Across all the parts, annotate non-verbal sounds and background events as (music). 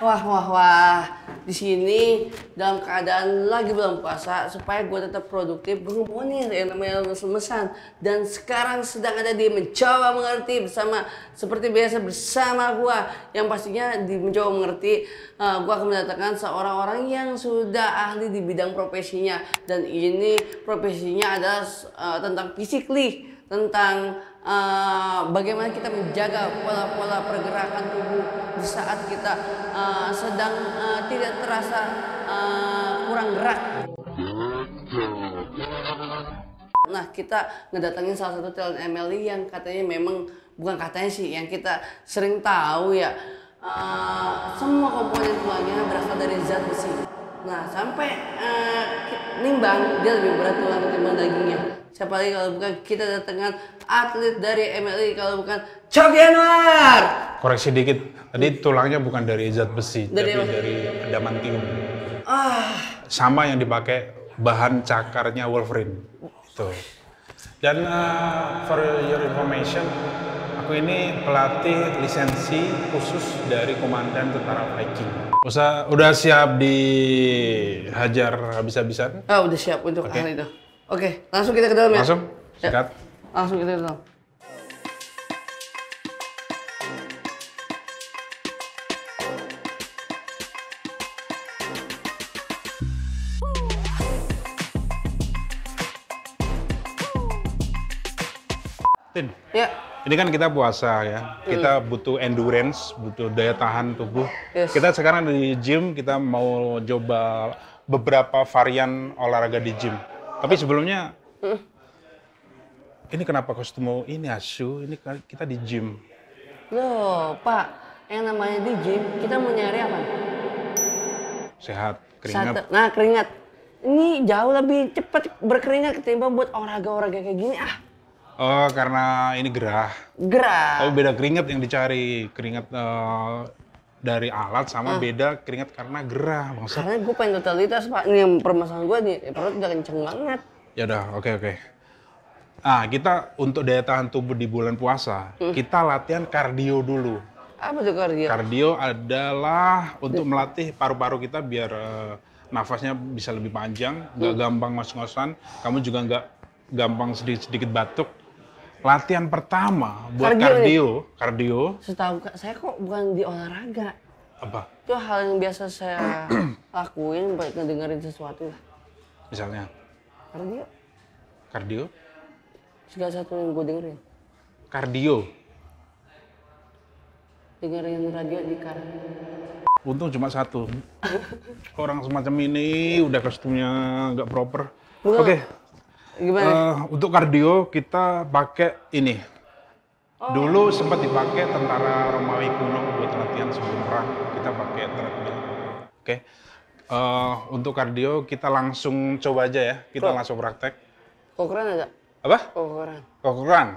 Wah, wah, wah. Di sini dalam keadaan lagi belum puasa supaya gue tetap produktif mengemoni yang namanya lemes-lemesan. Dan sekarang sedang ada di mencoba mengerti bersama seperti biasa bersama gue yang pastinya di mencoba mengerti uh, eh, gue akan mendatangkan seorang orang yang sudah ahli di bidang profesinya dan ini profesinya adalah uh, tentang fisikly tentang uh, bagaimana kita menjaga pola-pola pergerakan tubuh di saat kita uh, sedang uh, tidak terasa uh, kurang gerak. Nah, kita ngedatengin salah satu talent MLE yang katanya memang bukan katanya sih, yang kita sering tahu ya uh, semua komponen tulangnya berasal dari zat besi. Nah, sampai uh, nimbang dia lebih berat tulang ketimbang dagingnya. Siapa lagi kalau bukan kita datangkan atlet dari MLI e, kalau bukan Coki Anwar. Koreksi dikit. Tadi tulangnya bukan dari zat besi, dari tapi dari adamantium. Ah. Sama yang dipakai bahan cakarnya Wolverine. Itu. Dan uh, for your information, aku ini pelatih lisensi khusus dari komandan tentara Viking. Usah, udah siap dihajar habis-habisan? Oh, udah siap untuk okay. hal itu. Oke, langsung kita ke dalam ya. Langsung. Ya. Sikat. Ya. Langsung kita ke dalam. Tin. Ya. Ini kan kita puasa ya. Kita hmm. butuh endurance, butuh daya tahan tubuh. Yes. Kita sekarang di gym kita mau coba beberapa varian olahraga di gym. Tapi sebelumnya ini kenapa kostum ini asu? Ini kan kita di gym. Loh, Pak, yang namanya di gym, kita mau nyari apa? Sehat, keringat. Satu, nah, keringat. Ini jauh lebih cepat berkeringat ketimbang buat olahraga-olahraga kayak gini ah. Oh, karena ini gerah. Gerah. Tapi beda keringat yang dicari. Keringat uh, dari alat sama hmm. beda keringat karena gerah maksudnya karena gue pengen totalitas pak ini yang permasalahan gue nih perut udah kenceng banget ya udah oke okay, oke okay. nah kita untuk daya tahan tubuh di bulan puasa hmm. kita latihan kardio dulu apa tuh kardio kardio adalah untuk melatih paru-paru kita biar uh, nafasnya bisa lebih panjang nggak hmm. gampang ngos-ngosan kamu juga nggak gampang sedikit sedikit batuk latihan pertama buat kardio. Ya? Kardio. kardio. Setahu saya kok bukan di olahraga. Apa? Itu hal yang biasa saya (clears throat) lakuin buat ngedengerin sesuatu Misalnya? Kardio. Kardio? Segala satu yang gue dengerin. Kardio? Dengerin radio di kardio. Untung cuma satu. (laughs) Orang semacam ini udah kostumnya nggak proper. Oke, okay, Gimana? Uh, untuk kardio kita pakai ini. Oh. Dulu sempat dipakai tentara Romawi kuno buat latihan sebelum perang. Kita pakai treadmill. Oke. Okay. Uh, eh, untuk kardio kita langsung coba aja ya. Kita Kok. langsung praktek. Kokoran aja. Apa? Kokoran. Kokoran.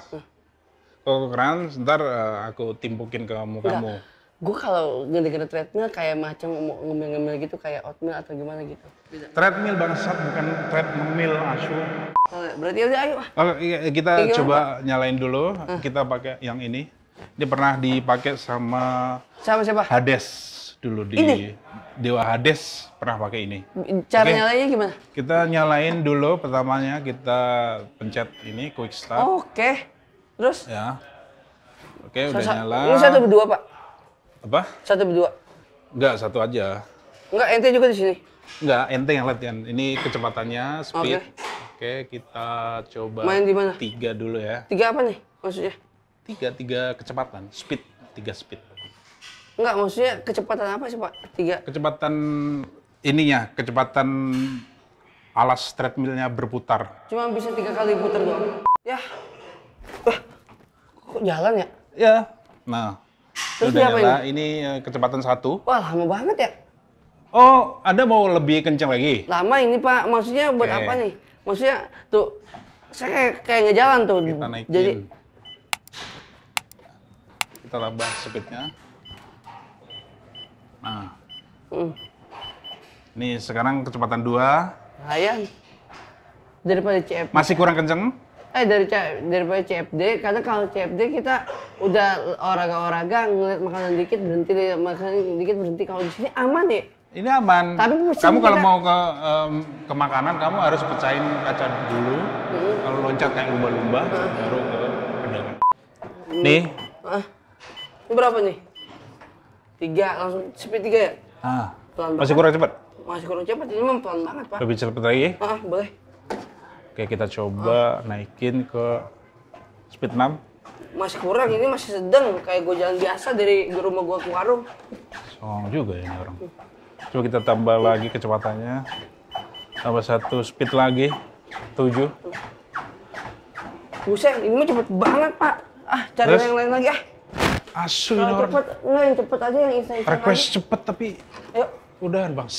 Kokoran. Ntar uh, aku timpukin ke kamu. Enggak gue kalau gede-gede treadmill kayak macam ngemil-ngemil gitu kayak oatmeal atau gimana gitu. Treadmill bangsat bukan treadmill asu. Berarti ya udah ayo. Oke, iya, kita Tinggal coba apa? nyalain dulu. Kita pakai yang ini. Ini pernah dipakai sama sama siapa? Hades dulu di ini? Dewa Hades pernah pakai ini. Cara okay. nyalainnya gimana? Kita nyalain dulu pertamanya kita pencet ini quick start. Oke. Okay. Terus? Ya. Oke, okay, udah nyala. Ini satu berdua, Pak. Apa? Satu berdua. Enggak, satu aja. Enggak, ente juga di sini. Enggak, ente yang latihan. Ini kecepatannya, speed. Oke, okay. okay, kita coba Main di mana? Tiga dulu ya. Tiga apa nih maksudnya? Tiga, tiga kecepatan. Speed, tiga speed. Enggak, maksudnya kecepatan apa sih, Pak? Tiga. Kecepatan ininya, kecepatan alas treadmillnya berputar. Cuma bisa tiga kali putar doang. Ya. Wah, kok jalan ya? Ya. Nah, Terus Udah nyala. ini eh, kecepatan satu. Wah, lama banget ya. Oh, Anda mau lebih kencang lagi? Lama ini, Pak. Maksudnya buat okay. apa nih? Maksudnya tuh saya kayak, kayak ngejalan tuh. Kita naikin. Jadi kita tambah speednya. Nah. Hmm. ini sekarang kecepatan dua. Layan. Daripada CF. Masih kurang kenceng? eh dari daripada CFD karena kalau CFD kita udah olahraga-olahraga ngeliat makanan dikit berhenti deh makanan dikit berhenti kalau di sini aman ya ini aman. Tapi kamu kalau mau ke um, ke makanan kamu harus pecahin kaca dulu. Hmm. Kalau loncat kayak lumba-lumba hmm. baru ke pedang hmm. Nih. Ah. Ini berapa nih? Tiga langsung cepet tiga ya? Ah. Masih kurang cepat? Masih kurang cepat. Ini memang pelan banget, Pak. Lebih cepat lagi? Ah, boleh. Oke, kita coba naikin ke speed 6. Masih kurang, ini masih sedang. Kayak gue jalan biasa dari rumah gue ke warung. song juga ya ini orang. Coba kita tambah lagi kecepatannya. Tambah satu speed lagi. tujuh Buset, ini mah cepet banget, Pak. Ah, cari Terus? yang lain lagi ah. Asu ini orang. Cepet, nah, yang cepet aja yang instan Request cepet tapi Ayo. udah bang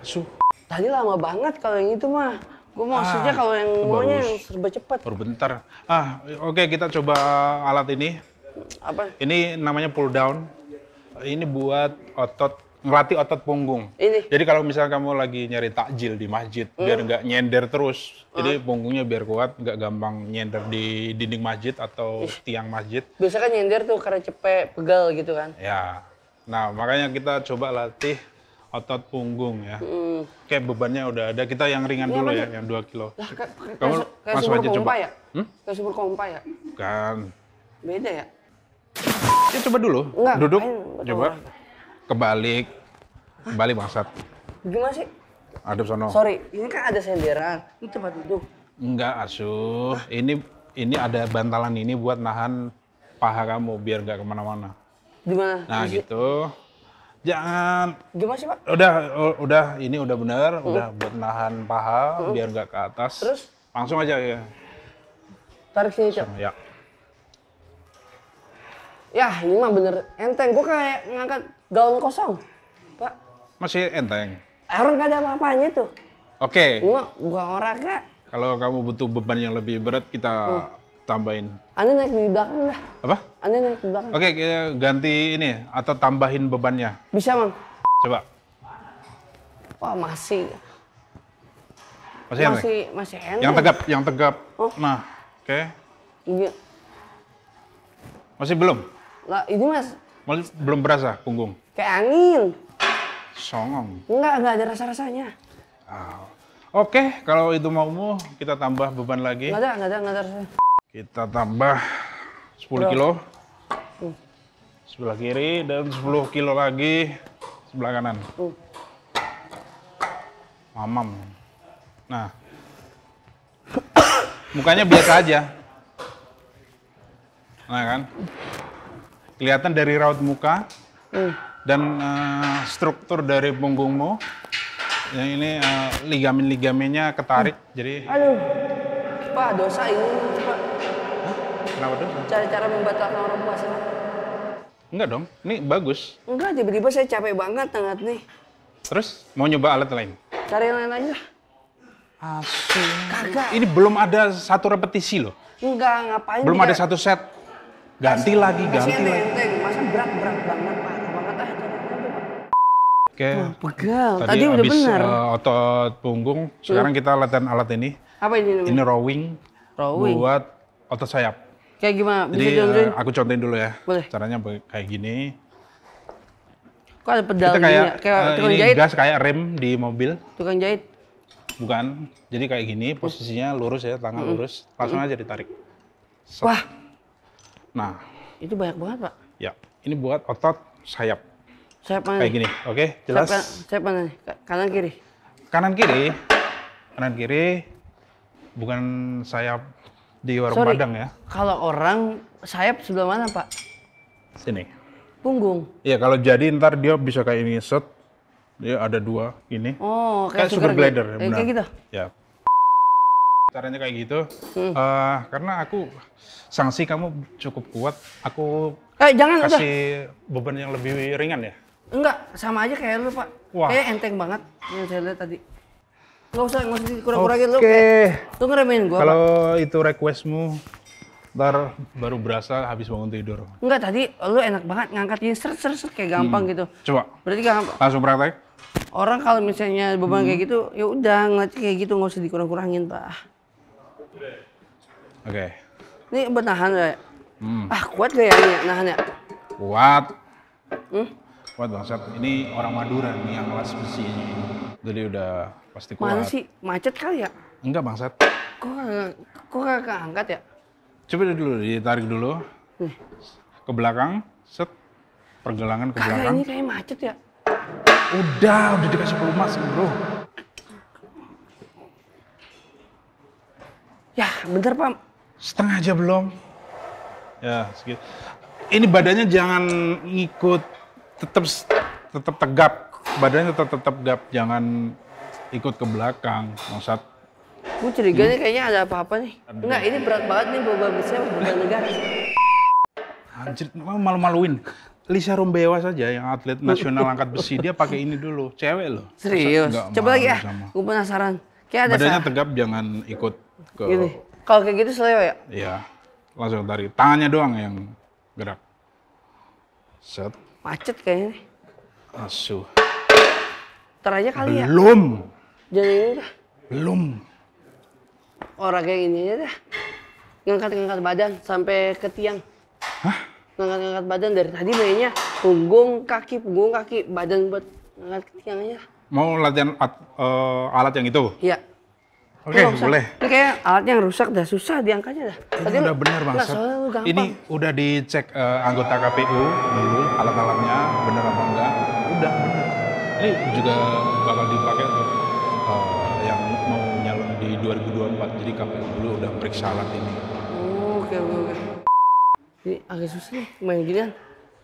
Asu. Tadi lama banget kalau yang itu mah. Gue maksudnya ah, kalau yang maunya yang serba cepat. bentar. Ah, oke okay, kita coba alat ini. Apa? Ini namanya pull down. Ini buat otot ngelatih otot punggung. Ini. Jadi kalau misalnya kamu lagi nyari takjil di masjid, hmm. biar nggak nyender terus. Hmm. Jadi punggungnya biar kuat, nggak gampang nyender di dinding masjid atau Ish. tiang masjid. Biasanya kan nyender tuh karena cepet, pegal gitu kan. Ya. Nah, makanya kita coba latih otot punggung ya. Hmm. Kayak bebannya udah ada. Kita yang ringan ya, dulu ya, yang 2 kilo. Lah, kayak, Kamu kayak masuk aja coba. Ya? Hmm? Kayak subur kompa ya? Bukan. Beda ya? Ya coba dulu. Enggak, Duduk. Ayo, coba. Kebalik. Kebalik bangsat. Gimana sih? Adep sono. Sorry, ini kan ada senderan. Ini tempat duduk. Enggak, Asuh. Hah? Ini ini ada bantalan ini buat nahan paha kamu biar nggak kemana-mana. Gimana? Nah, Masih. gitu jangan gimana sih pak udah udah ini udah bener hmm. udah buat nahan paha hmm. biar nggak ke atas terus langsung aja ya tarik sini cok ya ya ini mah bener enteng gua kayak ngangkat gaun kosong pak masih enteng orang gak ada apa-apanya tuh oke okay. gua bukan orang kak kalau kamu butuh beban yang lebih berat kita hmm tambahin. Anda naik di belakang dah. Apa? Anda naik di belakang. Oke, kita ganti ini atau tambahin bebannya. Bisa, Mang. Coba. Wah, masih. Masih Masih, enak? masih enak. Yang tegap, yang tegap. Oh. Nah, oke. Okay. Iya. Masih belum? Lah, ini Mas. Masih belum berasa punggung. Kayak angin. Songong. Enggak, enggak ada rasa-rasanya. Oh. Oke, okay, kalau itu maumu kita tambah beban lagi. Enggak ada, enggak ada, enggak ada. Kita tambah 10 kilo. Sebelah kiri dan 10 kilo lagi sebelah kanan. Mamam. Nah. Mukanya biasa aja. Nah kan? Kelihatan dari raut muka dan uh, struktur dari punggungmu. Yang ini uh, ligamen-ligamennya ketarik. Hmm. Jadi Aduh. Pak, dosa ini. Kenapa tuh? Cara-cara membatalkan orang puasa. Ya. Enggak dong, ini bagus. Enggak, tiba-tiba saya capek banget tengah nih. Terus mau nyoba alat lain? Cari yang lain aja lah. Kagak. Ini belum ada satu repetisi loh. Enggak, ngapain Belum dia? ada satu set. Ganti lagi, ganti lagi. Enteng, masa berat-berat banget, parah banget ah. Oke. Okay. Wah, pegal. Tadi, Tadi udah bener. benar. Uh, otot punggung. Sekarang hmm. kita latihan alat ini. Apa ini? Ini rowing. Rowing. Buat otot sayap. Kayak gimana? Bisa Jadi contohin? Eh, aku contohin dulu ya. Boleh. Caranya kayak gini. Kok ada pedal Kita kayak, ya? kayak uh, tukang ini jahit? gas kayak rem di mobil. Tukang jahit? Bukan. Jadi kayak gini, posisinya lurus ya, tangan mm -hmm. lurus. Langsung mm -hmm. aja ditarik. So. Wah. Nah. Itu banyak banget, Pak. Ya. Ini buat otot sayap. Sayap mana? Kayak gini, oke? Okay, jelas? Sayap, sayap mana? Kanan kiri? Kanan kiri. Kanan kiri. Bukan sayap di warung Sorry, Padang ya. Kalau orang sayap sebelah mana, Pak? Sini. Punggung. Iya, kalau jadi ntar dia bisa kayak ini set. Dia ada dua ini. Oh, kayak, kayak sugar, glider, Ya, benar. Kayak gitu. Ya. Caranya kayak gitu. Hmm. Uh, karena aku sanksi kamu cukup kuat, aku eh, jangan kasih udah. beban yang lebih ringan ya. Enggak, sama aja kayak lu, Pak. Wah. Kayak enteng banget yang saya lihat tadi. Nggak usah, nggak usah dikurang-kurangin okay. lu. Oke. Tuh eh. ngeremehin gua. Kalau itu requestmu, ntar baru berasa habis bangun tidur. Enggak, tadi lu enak banget ngangkat ini ser ser ser kayak gampang hmm. gitu. Coba. Berarti gampang. Langsung praktek. Orang kalau misalnya beban hmm. kayak gitu, ya udah ngeliat kayak gitu nggak usah dikurang-kurangin, Pak. Oke. Okay. Ini bertahan ya. Hmm. Ah, kuat gak ya ini ya? Kuat. Hmm? Kuat bangsat. Ini orang Madura nih yang kelas besi ini. Jadi udah Pasti kuat. Mana sih? Macet kali ya? Enggak bang bangsat. Kok, kok gak angkat ya? Coba dulu, ditarik dulu. Nih. Ke belakang, set. Pergelangan ke belakang. belakang. ini kayak macet ya? Udah, udah dikasih pelumas bro. Ya, bentar Pak. Setengah aja belum. Ya, segitu. Ini badannya jangan ngikut tetap tetap tegap. Badannya tetap tetap tegap, jangan ikut ke belakang bangsat gue curiga nih kayaknya ada apa-apa nih enggak ini berat banget nih boba besar bawa negara anjir malu-maluin Lisa Rumbewa saja yang atlet nasional angkat besi dia (laughs) pakai ini dulu cewek loh serius coba lagi ya ah. gue penasaran kayak ada badannya tegap jangan ikut ke Gini. kalau kayak gitu seleo ya iya langsung tarik tangannya doang yang gerak set macet kayaknya asuh ntar aja kali belum. ya belum jadi udah. Belum. Orang kayak ini aja dah. Ngangkat-ngangkat badan sampai ke tiang. Hah? Ngangkat-ngangkat badan dari tadi mainnya punggung kaki, punggung kaki, badan buat ngangkat ke tiang Mau latihan at, uh, alat yang itu? Iya. Oke, okay, boleh. Ini kayak alatnya yang rusak dah susah diangkatnya dah. Ini Tadi udah benar Bang. ini udah dicek uh, anggota KPU dulu alat-alatnya benar apa enggak. Udah benar. Ini juga bakal dipakai untuk Eh, yang mau nyalon di 2024 jadi KPU dulu udah periksa alat ini oh, oke oke oke ini agak susah nih main gini kan?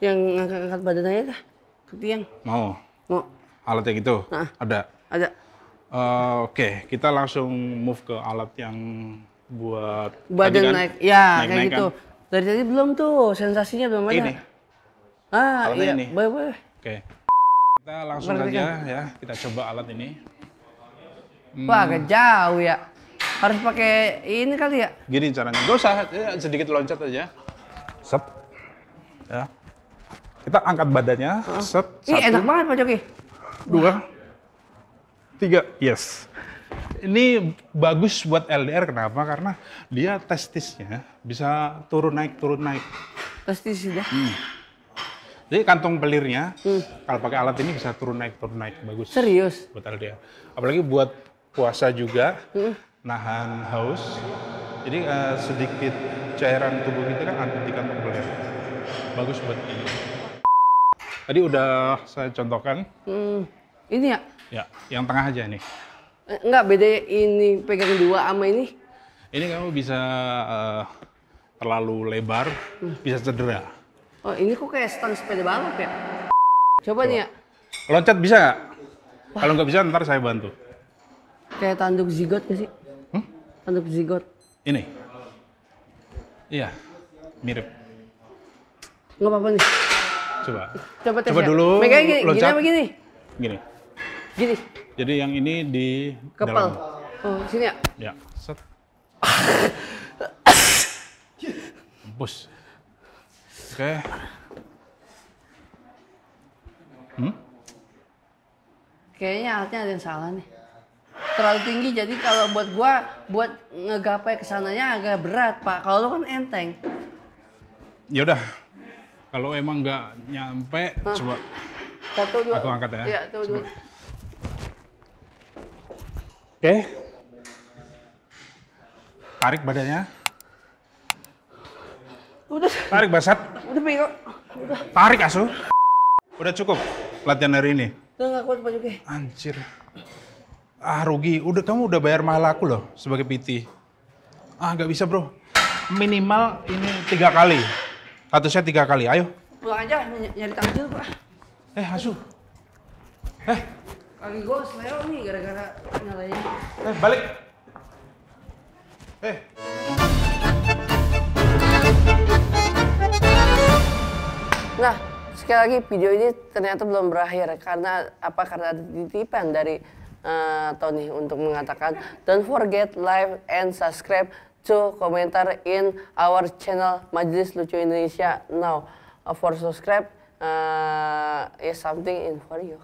yang ngangkat-ngangkat badan aja dah putih yang mau mau alatnya gitu nah, ada ada uh, oke okay. kita langsung move ke alat yang buat badan kan, naik ya naik kayak gitu kan. dari tadi belum tuh sensasinya belum ada ini ah alatnya iya ini. boleh boleh oke okay. kita langsung aja saja ya kita coba alat ini Hmm. Wah agak jauh ya. Harus pakai ini kali ya? Gini caranya. Gak usah, ya, sedikit loncat aja. Set, Ya. Kita angkat badannya. Set. Satu. enak banget Pak Joki. Dua. Tiga. Yes. Ini bagus buat LDR kenapa? Karena dia testisnya bisa turun naik turun naik. Testis sudah. Hmm. Jadi kantong pelirnya hmm. kalau pakai alat ini bisa turun naik turun naik bagus. Serius? Buat LDR. Apalagi buat puasa juga, nahan haus. Jadi uh, sedikit cairan tubuh kita kan anti kantong ya. Bagus buat ini. Tadi udah saya contohkan. Hmm. Ini ya? Ya, yang tengah aja ini. Eh, enggak beda ini pegang dua sama ini. Ini kamu bisa uh, terlalu lebar, hmm. bisa cedera. Oh, ini kok kayak stand sepeda banget ya? Coba, Coba. nih ya. Loncat bisa nggak? Kalau nggak bisa ntar saya bantu. Kayak tanduk zigot gak sih? Hmm? Tanduk zigot. Ini? Iya, mirip. Nggak apa-apa nih. Coba. Coba tes Coba ya. dulu. Megang gini, loncat. gini apa gini? Gini. Gini. Jadi yang ini di Kepal. Dalam. Oh, sini ya? Ya. Set. Bus. Oke. Okay. Hmm? Kayaknya alatnya ada yang salah nih terlalu tinggi jadi kalau buat gua buat ngegapai kesananya agak berat pak kalau lu kan enteng ya udah kalau emang nggak nyampe Hah. coba satu dua aku angkat ya, ya satu, dua. oke okay. tarik badannya udah tarik basat udah pinggul udah. tarik asuh udah cukup latihan hari ini udah nggak kuat pak Juki anjir ah rugi, udah kamu udah bayar mahal aku loh sebagai PT. Ah nggak bisa bro, minimal ini tiga kali. Atau saya tiga kali, ayo. Pulang aja, ny nyari tanggil pak. Eh Asu. Eh. Kaki gue nih gara-gara nyalain. Eh balik. Eh. Nah, sekali lagi video ini ternyata belum berakhir karena apa karena ada titipan dari Eh, Tony untuk mengatakan don't forget like and subscribe to komentar in our channel Majelis Lucu Indonesia now uh, for subscribe uh, is something in for you.